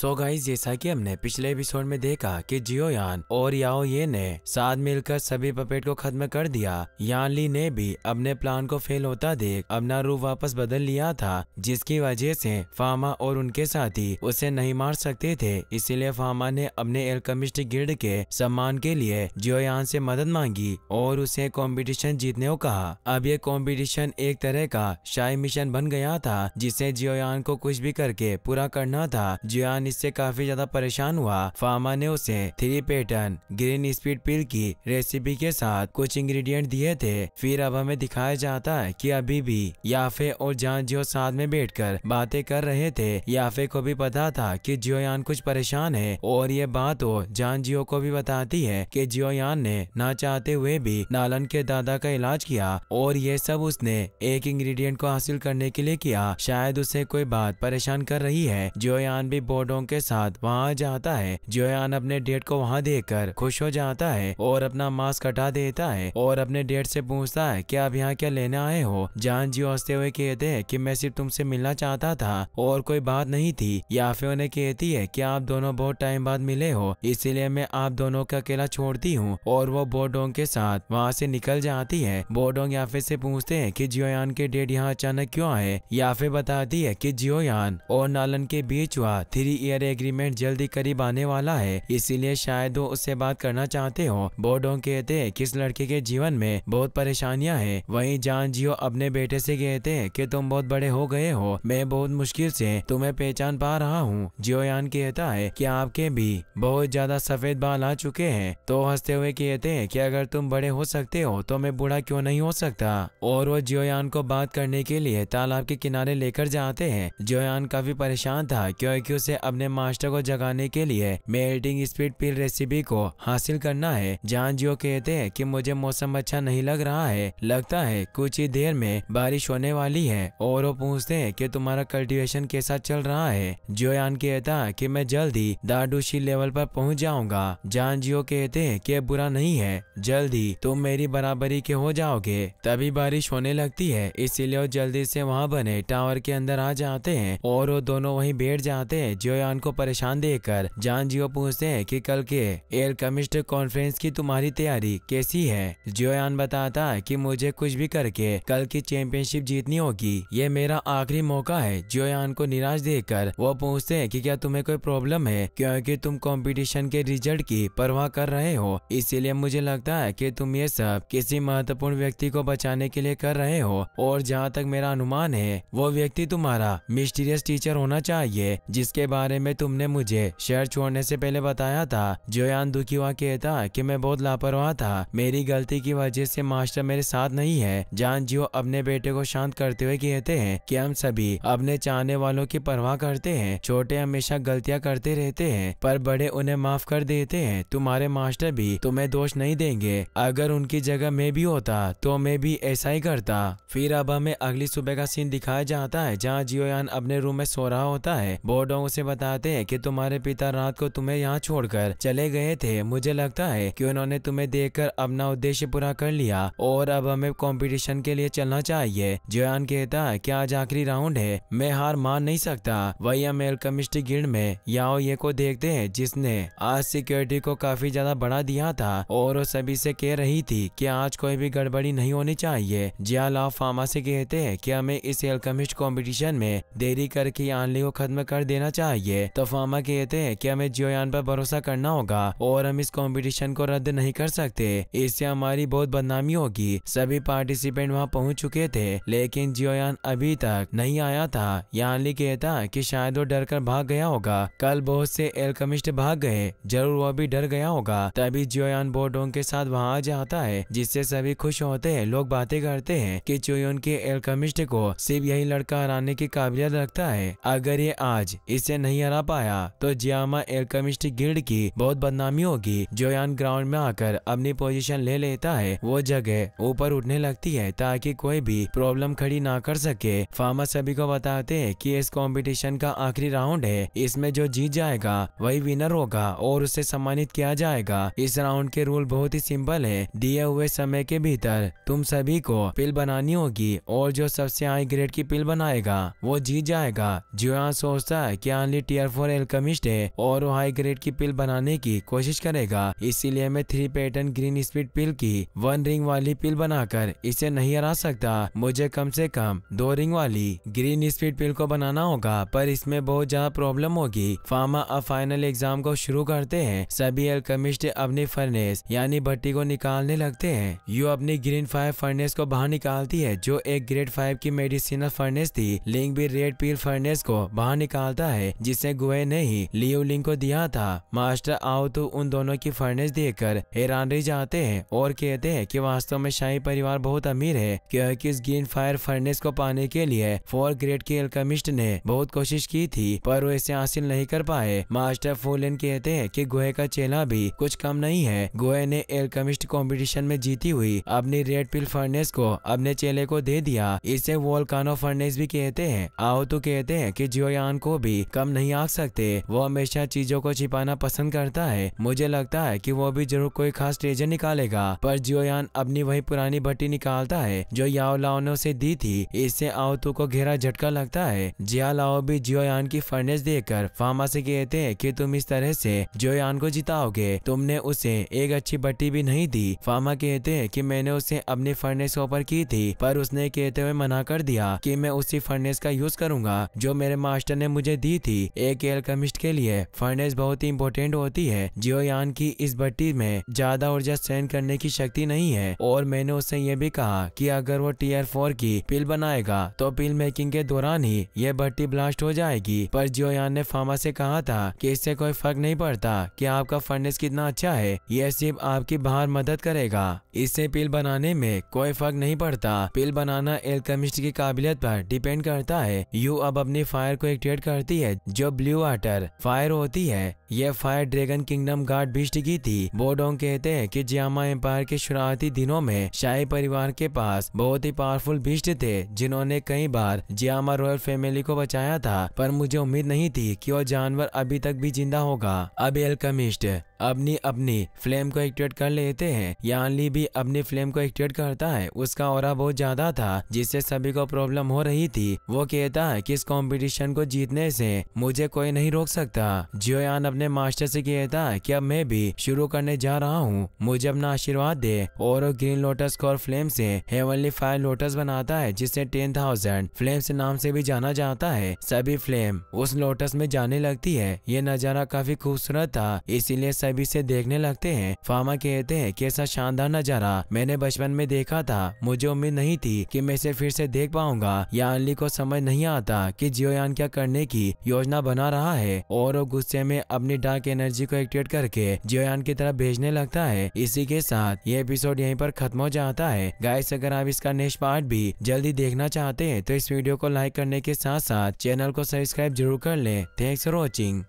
so guys जैसा कि हमने पिछले एपिसोड में देखा कि जियो यान और याओ ये ने साथ मिलकर सभी पपेट को खत्म कर दिया यान ली ने भी अपने प्लान को फेल होता देख अपना रूप वापस बदल लिया था जिसकी वजह से फामा और उनके साथी उसे नहीं मार सकते थे इसीलिए फामा ने अपने एलकमिस्ट गिल्ड के सम्मान के लिए जियो यान से मदद मांगी और उसे कॉम्पिटिशन जीतने को कहा अब ये कॉम्पिटिशन एक तरह का शाही मिशन बन गया था जिसे जियो यान को कुछ भी करके पूरा करना था जियो इससे काफी ज्यादा परेशान हुआ फार्मा ने उसे three pattern green speed pill की रेसिपी के साथ कुछ इंग्रेडिएंट दिए थे फिर अब हमें दिखाया जाता है कि अभी भी याफे और जान जियो साथ में बैठकर बातें कर रहे थे याफे को भी पता था कि जियोयान कुछ परेशान है और ये बात वो तो जान जियो को भी बताती है कि जियोयान ने ना चाहते हुए भी नालन के दादा का इलाज किया और ये सब उसने एक इंग्रेडिएंट को हासिल करने के लिए किया शायद उसे कोई बात परेशान कर रही है जियोयान भी बोर्डो लड़कों के साथ वहाँ जाता है जोयान अपने डेट को वहाँ देख खुश हो जाता है और अपना मास्क हटा देता है और अपने डेट से पूछता है कि आप यहाँ क्या लेने आए हो जान जी हंसते हुए कहते हैं कि मैं सिर्फ तुमसे मिलना चाहता था और कोई बात नहीं थी या फिर उन्हें कहती है कि आप दोनों बहुत टाइम बाद मिले हो इसीलिए मैं आप दोनों का अकेला छोड़ती हूँ और वो बोडोंग के साथ वहाँ से निकल जाती है बोडोंग याफे से पूछते हैं कि जियोयान के डेट यहाँ अचानक क्यों आए फिर बताती है कि जियोयान और नालन के बीच हुआ थ्री एयर एग्रीमेंट जल्दी करीब आने वाला है इसीलिए शायद वो उससे बात करना चाहते हो बोडोंग कहते हैं कि इस लड़के के जीवन में बहुत परेशानियां हैं वही जान जियो अपने बेटे से कहते हैं कि तुम बहुत बड़े हो गए हो मैं बहुत मुश्किल से तुम्हें पहचान पा रहा हूँ यान कहता है की आपके भी बहुत ज्यादा सफेद बाल आ चुके हैं तो हंसते हुए कहते हैं की अगर तुम बड़े हो सकते हो तो मैं बुरा क्यों नहीं हो सकता और वो जियोयान को बात करने के लिए तालाब के किनारे लेकर जाते हैं जियोयान काफी परेशान था क्योंकि उसे अब अपने मास्टर को जगाने के लिए मेल्टिंग स्पीड पिल रेसिपी को हासिल करना है जान जियो कहते हैं कि मुझे मौसम अच्छा नहीं लग रहा है लगता है कुछ ही देर में बारिश होने वाली है और वो पूछते हैं कि तुम्हारा कल्टीवेशन कैसा चल रहा है जोयान कहता है कि मैं जल्द ही दाडूशी लेवल पर पहुंच जाऊंगा जान जियो कहते हैं कि बुरा नहीं है जल्द ही तुम मेरी बराबरी के हो जाओगे तभी बारिश होने लगती है इसीलिए वो जल्दी से वहाँ बने टावर के अंदर आ जाते हैं और वो दोनों वही बैठ जाते हैं जो सोयान को परेशान देकर जान जियो पूछते हैं कि कल के एयर कमिस्टर कॉन्फ्रेंस की तुम्हारी तैयारी कैसी है जोयान बताता है कि मुझे कुछ भी करके कल की चैंपियनशिप जीतनी होगी ये मेरा आखिरी मौका है जोयान को निराश कर वो पूछते हैं कि क्या तुम्हें कोई प्रॉब्लम है क्योंकि तुम कंपटीशन के रिजल्ट की परवाह कर रहे हो इसीलिए मुझे लगता है कि तुम ये सब किसी महत्वपूर्ण व्यक्ति को बचाने के लिए कर रहे हो और जहाँ तक मेरा अनुमान है वो व्यक्ति तुम्हारा मिस्टीरियस टीचर होना चाहिए जिसके बारे बारे में तुमने मुझे शहर छोड़ने से पहले बताया था जोयान दुखी हुआ कहता कि मैं बहुत लापरवाह था मेरी गलती की वजह से मास्टर मेरे साथ नहीं है जान जियो अपने बेटे को शांत करते हुए कहते हैं कि हम सभी अपने चाहने वालों की परवाह करते हैं छोटे हमेशा गलतियाँ करते रहते हैं पर बड़े उन्हें माफ कर देते हैं तुम्हारे मास्टर भी तुम्हें दोष नहीं देंगे अगर उनकी जगह मैं भी होता तो मैं भी ऐसा ही करता फिर अब हमें अगली सुबह का सीन दिखाया जाता है जहाँ जियोयान अपने रूम में सो रहा होता है बोर्डों ऐसी बताते हैं कि तुम्हारे पिता रात को तुम्हें यहाँ छोड़कर चले गए थे मुझे लगता है कि उन्होंने तुम्हें देखकर अपना उद्देश्य पूरा कर लिया और अब हमें कंपटीशन के लिए चलना चाहिए जोयान कहता है कि आज आखिरी राउंड है मैं हार मान नहीं सकता वही हम एलकमिस्ट गिर में याओ ये को देखते है जिसने आज सिक्योरिटी को काफी ज्यादा बढ़ा दिया था और वो सभी से कह रही थी की आज कोई भी गड़बड़ी नहीं होनी चाहिए जिया लाओ फार्मा ऐसी कहते हैं की हमें इस एलकमिस्ट कॉम्पिटिशन में देरी करके आनली को खत्म कर देना चाहिए चाहिए तो फार्मा कहते हैं कि हमें जियोयान पर भरोसा करना होगा और हम इस कंपटीशन को रद्द नहीं कर सकते इससे हमारी बहुत बदनामी होगी सभी पार्टिसिपेंट वहाँ पहुँच चुके थे लेकिन जियोयान अभी तक नहीं आया था यानली कहता की शायद वो डर कर भाग गया होगा कल बहुत से एलकमिस्ट भाग गए जरूर वो भी डर गया होगा तभी जियोयान बोडोंग के साथ वहाँ आ जाता है जिससे सभी खुश होते हैं लोग बातें करते हैं कि चोयोन के एलकमिस्ट को सिर्फ यही लड़का हराने की काबिलियत रखता है अगर ये आज इसे नहीं नहीं हरा पाया तो जियामा एल्कमिस्ट गिल्ड की बहुत बदनामी होगी जो यान ग्राउंड में आकर अपनी पोजीशन ले लेता है वो जगह ऊपर उठने लगती है ताकि कोई भी प्रॉब्लम खड़ी ना कर सके फार्मर सभी को बताते हैं कि इस कंपटीशन का आखिरी राउंड है इसमें जो जीत जाएगा वही विनर होगा और उसे सम्मानित किया जाएगा इस राउंड के रूल बहुत ही सिंपल है दिए हुए समय के भीतर तुम सभी को पिल बनानी होगी और जो सबसे हाई ग्रेड की पिल बनाएगा वो जीत जाएगा जो सोचता है की टीआर फोर एल्कमिस्ट है और वो हाई ग्रेड की पिल बनाने की कोशिश करेगा इसीलिए मैं three pattern green speed pill की वन रिंग वाली पिल बनाकर इसे नहीं हरा सकता मुझे कम से कम दो रिंग वाली ग्रीन स्पीड पिल को बनाना होगा पर इसमें बहुत ज्यादा प्रॉब्लम होगी फार्मा अब फाइनल एग्जाम को शुरू करते हैं सभी एल्कमिस्ट अपनी फर्नेस यानी भट्टी को निकालने लगते हैं यू अपनी ग्रीन फाइव फर्नेस को बाहर निकालती है जो एक ग्रेड फाइव की मेडिसिनल फर्नेस थी लिंग भी रेड पिल फर्नेस को बाहर निकालता है जिस जिसे गुए ने ही लियोलिंग को दिया था मास्टर आओ तो उन दोनों की फर्नेस देखकर हैरान रह जाते हैं और कहते हैं कि वास्तव में शाही परिवार बहुत अमीर है क्योंकि इस ग्रीन फायर फर्निश को पाने के लिए फोर ग्रेड के एल्कमिस्ट ने बहुत कोशिश की थी पर वो इसे हासिल नहीं कर पाए मास्टर फोलिन कहते हैं कि गोहे का चेला भी कुछ कम नहीं है गोहे ने एल्कमिस्ट कंपटीशन में जीती हुई अपनी रेड पिल फर्नेस को अपने चेले को दे दिया इसे वोल्कानो फर्नेस भी कहते हैं आओ तो कहते हैं कि जियोयान को भी कम नहीं नहीं आ सकते वो हमेशा चीजों को छिपाना पसंद करता है मुझे लगता है कि वो भी जरूर कोई खास ट्रेजर निकालेगा पर जियोयान अपनी वही पुरानी भट्टी निकालता है जो याओ लाओ ने उसे दी थी इससे आउतू को घेरा झटका लगता है जिया लाओ भी जियोयान की फर्नेस देकर फार्मा से कहते हैं कि तुम इस तरह से जियोयान को जिताओगे तुमने उसे एक अच्छी भट्टी भी नहीं दी फार्मा कहते हैं कि मैंने उसे अपनी फर्नेस ऊपर की थी पर उसने कहते हुए मना कर दिया कि मैं उसी फर्नेस का यूज करूंगा जो मेरे मास्टर ने मुझे दी थी एक एल के लिए फर्नेस बहुत ही इम्पोर्टेंट होती है जियोयान की इस भट्टी में ज्यादा ऊर्जा सहन करने की शक्ति नहीं है और मैंने उससे ये भी कहा कि अगर वो टीयर फोर की पिल बनाएगा तो पिल मेकिंग के दौरान ही ये भट्टी ब्लास्ट हो जाएगी पर जियोयान ने फार्मा से कहा था की इससे कोई फर्क नहीं पड़ता की आपका फर्नेस कितना अच्छा है यह सिर्फ आपकी बाहर मदद करेगा इससे पिल बनाने में कोई फर्क नहीं पड़ता पिल बनाना एल्केमिस्ट की काबिलियत पर डिपेंड करता है यू अब अपनी फायर को एक्टिवेट करती है जो ब्लू वाटर फायर होती है यह फायर ड्रैगन किंगडम गार्ड भीष्ट की थी बोडोंग कहते हैं कि जियामा एम्पायर के शुरुआती दिनों में शाही परिवार के पास बहुत ही पावरफुल भीष्ट थे जिन्होंने कई बार जियामा रॉयल फैमिली को बचाया था पर मुझे उम्मीद नहीं थी कि वह जानवर अभी तक भी जिंदा होगा अब एलकमिस्ट अपनी अपनी फ्लेम को एक्टिवेट कर लेते हैं यानली भी अपनी फ्लेम को एक्टिवेट करता है उसका और बहुत ज्यादा था जिससे सभी को प्रॉब्लम हो रही थी वो कहता है कि इस कंपटीशन को जीतने से मुझे कोई नहीं रोक सकता जियोयान अपने मास्टर से कहता है कि अब मैं भी शुरू करने जा रहा हूँ मुझे अपना आशीर्वाद दे और ग्रीन लोटस को फ्लेम से हेवनली फायर लोटस बनाता है जिसे टेन थाउजेंड फ्लेम से नाम से भी जाना जाता है सभी फ्लेम उस लोटस में जाने लगती है ये नजारा काफी खूबसूरत था इसीलिए तभी से देखने लगते हैं फामा कहते हैं कैसा शानदार नजारा मैंने बचपन में देखा था मुझे उम्मीद नहीं थी कि मैं इसे फिर से देख पाऊंगा या अनली को समझ नहीं आता कि जियोयान क्या करने की योजना बना रहा है और वो गुस्से में अपनी डार्क एनर्जी को एक्टिवेट करके जियोयान की तरफ भेजने लगता है इसी के साथ ये एपिसोड यही पर खत्म हो जाता है गाइस अगर आप इसका नेक्स्ट पार्ट भी जल्दी देखना चाहते हैं तो इस वीडियो को लाइक करने के साथ साथ चैनल को सब्सक्राइब जरूर कर लें थैंक्स फॉर वॉचिंग